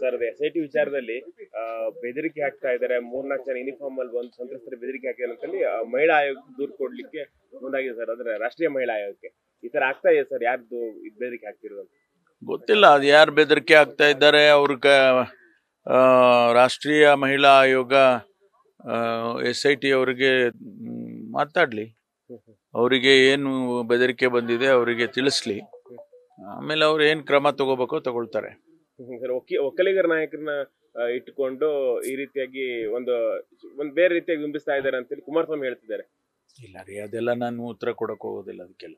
sir S I T ವಿಚಾರದಲ್ಲಿ ಬೆದರಿಕೆ ಹಾಕ್ತಾ ಇದ್ದಾರೆ ಮೂರ್ನಾಲ್ಕು ಜನ ಯೂನಿಫಾರ್ಮ್ ಅಲ್ಲಿ ಬಂದು ಸಂತ್ರಸ್ತರ ಬೆದರಿಕೆ ಹಾಕಿದ್ರೆ ಅಂತಲ್ಲಿ ಮಹಿಳಾ ಆಯೋಗ ದೂರು ಕೊಡ್ಲಿಕ್ಕೆ ಮುಂದಾಗಿದೆ ಸರ್ ಅಂದ್ರೆ ರಾಷ್ಟ್ರೀಯ ಮಹಿಳಾ ಆಯೋಗಕ್ಕೆ ಈ ತರ ಆಗ್ತಾ ಇದೆ ಸರ್ ಯಾರ್ದು ಬೆದರಿಕೆ ಹಾಕ್ತಿರೋದು ಗೊತ್ತಿಲ್ಲ ಅದು ಯಾರು ಬೆದರಿಕೆ ಆಗ್ತಾ ಇದ್ದಾರೆ ಅವ್ರ ರಾಷ್ಟ್ರೀಯ ಮಹಿಳಾ ಆಯೋಗ ಎಸ್ ಐ ಟಿ ಅವರಿಗೆ ಮಾತಾಡ್ಲಿ ಅವರಿಗೆ ಏನು ಬೆದರಿಕೆ ಬಂದಿದೆ ಅವರಿಗೆ ತಿಳಿಸ್ಲಿ ಆಮೇಲೆ ಅವ್ರು ಏನು ಕ್ರಮ ತಗೋಬೇಕು ತಗೊಳ್ತಾರೆ ಒಕ್ಕಲಿಗರ ನಾಯಕರನ್ನ ಇಟ್ಟುಕೊಂಡು ಈ ರೀತಿಯಾಗಿ ಒಂದು ಒಂದು ಬೇರೆ ರೀತಿಯಾಗಿ ಬಿಂಬಿಸ್ತಾ ಇದ್ದಾರೆ ಅಂತೇಳಿ ಕುಮಾರಸ್ವಾಮಿ ಹೇಳ್ತಿದ್ದಾರೆ ಇಲ್ಲ ರೀ ಅದೆಲ್ಲ ನಾನು ಉತ್ತರ ಕೊಡಕ್ ಹೋಗೋದಿಲ್ಲ ಅದಕ್ಕೆಲ್ಲ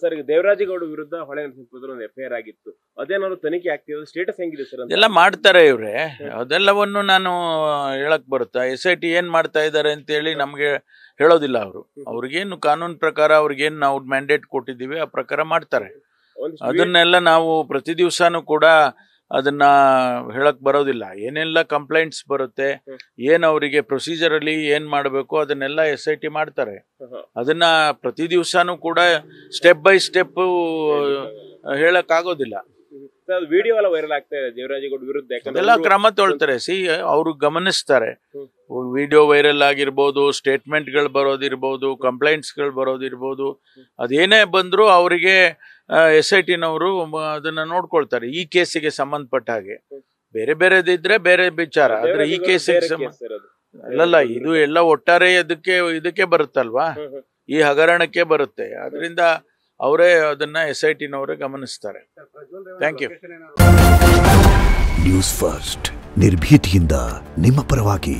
ಸರ್ ಈಗ ದೇವರಾಜೇಗೌಡ ವಿರುದ್ಧ ಹೊಳೆ ನರಸಿಂಹಪುರದಲ್ಲಿ ಒಂದು ಎಫ್ ಆರ್ ಆಗಿತ್ತು ಅದೇನಾದ್ರು ತನಿಖೆ ಆಗ್ತಿದ್ರು ಸ್ಟೇಟಸ್ ಹೆಂಗಿದೆ ಸರ್ ಎಲ್ಲ ಮಾಡ್ತಾರೆ ಇವ್ರೆ ಅದೆಲ್ಲವನ್ನು ನಾನು ಹೇಳಕ್ ಬರುತ್ತಾ ಎಸ್ ಐ ಟಿ ಏನ್ ಮಾಡ್ತಾ ಇದ್ದಾರೆ ಅಂತೇಳಿ ನಮ್ಗೆ ಹೇಳೋದಿಲ್ಲ ಅವರು ಅವ್ರಿಗೇನು ಕಾನೂನು ಪ್ರಕಾರ ಅವ್ರಿಗೇನು ನಾವು ಮ್ಯಾಂಡೇಟ್ ಕೊಟ್ಟಿದ್ದೀವಿ ಆ ಪ್ರಕಾರ ಮಾಡ್ತಾರೆ ಅದನ್ನೆಲ್ಲ ನಾವು ಪ್ರತಿ ದಿವಸನೂ ಕೂಡ ಅದನ್ನ ಹೇಳಕ್ ಬರೋದಿಲ್ಲ ಏನೆಲ್ಲ ಕಂಪ್ಲೇಂಟ್ಸ್ ಬರುತ್ತೆ ಏನ್ ಅವರಿಗೆ ಪ್ರೊಸೀಜರ್ ಅಲ್ಲಿ ಏನ್ ಮಾಡಬೇಕು ಅದನ್ನೆಲ್ಲ ಎಸ್ ಐ ಟಿ ಮಾಡ್ತಾರೆ ಅದನ್ನ ಪ್ರತಿ ದಿವಸನೂ ಕೂಡ ಸ್ಟೆಪ್ ಬೈ ಸ್ಟೆಪ್ ಹೇಳಕ್ ಆಗೋದಿಲ್ಲ ವಿಡಿಯೋ ವೈರಲ್ ಆಗ್ತಾ ಇದೆ ದೇವರಾಜೇಗೌಡ ವಿರುದ್ಧ ಎಲ್ಲ ಕ್ರಮ ತೊಳ್ತಾರೆ ಸಿ ಅವರು ಗಮನಿಸ್ತಾರೆ ವಿಡಿಯೋ ವೈರಲ್ ಆಗಿರ್ಬೋದು ಸ್ಟೇಟ್ಮೆಂಟ್ಗಳು ಬರೋದಿರ್ಬೋದು ಕಂಪ್ಲೇಂಟ್ಸ್ಗಳು ಬರೋದಿರ್ಬೋದು ಅದೇನೇ ಬಂದರೂ ಅವರಿಗೆ ಎಸ್ ಐ ಟಿನವರು ಅದನ್ನು ನೋಡ್ಕೊಳ್ತಾರೆ ಈ ಕೇಸಿಗೆ ಸಂಬಂಧಪಟ್ಟ ಹಾಗೆ ಬೇರೆ ಬೇರೆದಿದ್ರೆ ಬೇರೆ ವಿಚಾರ ಆದರೆ ಈ ಕೇಸಿಗೆ ಅಲ್ಲಲ್ಲ ಇದು ಎಲ್ಲ ಒಟ್ಟಾರೆ ಅದಕ್ಕೆ ಇದಕ್ಕೆ ಬರುತ್ತಲ್ವಾ ಈ ಹಗರಣಕ್ಕೆ ಬರುತ್ತೆ ಅದರಿಂದ ಅವರೇ ಅದನ್ನ ಎಸ್ ಐ ಟಿನವರೇ ಗಮನಿಸ್ತಾರೆ ಥ್ಯಾಂಕ್ ಯು ನ್ಯೂಸ್ ಫಸ್ಟ್ ನಿರ್ಭೀತಿಯಿಂದ ನಿಮ್ಮ ಪರವಾಗಿ